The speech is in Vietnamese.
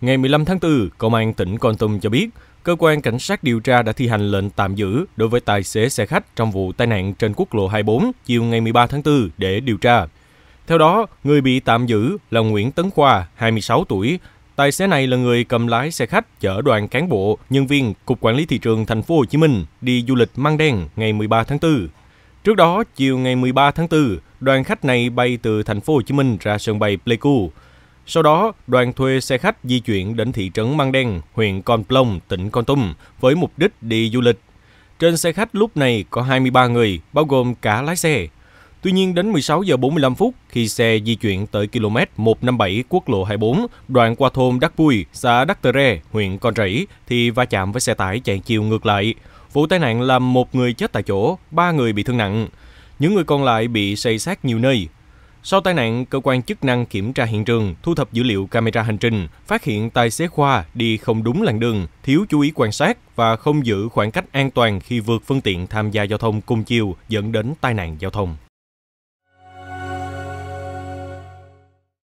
Ngày 15 tháng 4, Công an tỉnh Con Tum cho biết, cơ quan cảnh sát điều tra đã thi hành lệnh tạm giữ đối với tài xế xe khách trong vụ tai nạn trên quốc lộ 24 chiều ngày 13 tháng 4 để điều tra. Theo đó, người bị tạm giữ là Nguyễn Tấn Khoa, 26 tuổi. Tài xế này là người cầm lái xe khách chở đoàn cán bộ, nhân viên Cục Quản lý thị trường thành phố Hồ Chí Minh đi du lịch mang Đen ngày 13 tháng 4. Trước đó, chiều ngày 13 tháng 4, đoàn khách này bay từ thành phố Hồ Chí Minh ra sân bay Pleiku, sau đó, đoàn thuê xe khách di chuyển đến thị trấn Măng Đen, huyện Con Plong, tỉnh Con Tum với mục đích đi du lịch. Trên xe khách lúc này có 23 người, bao gồm cả lái xe. Tuy nhiên đến 16 giờ 45 phút, khi xe di chuyển tới km 157 quốc lộ 24, đoạn qua thôn Đắc Bui, xã Đắc Tờ Rê, huyện Con Rẫy, thì va chạm với xe tải chạy chiều ngược lại. Vụ tai nạn làm một người chết tại chỗ, ba người bị thương nặng. Những người còn lại bị xây sát nhiều nơi, sau tai nạn, cơ quan chức năng kiểm tra hiện trường, thu thập dữ liệu camera hành trình, phát hiện tài xế Khoa đi không đúng làn đường, thiếu chú ý quan sát và không giữ khoảng cách an toàn khi vượt phương tiện tham gia giao thông cùng chiều dẫn đến tai nạn giao thông.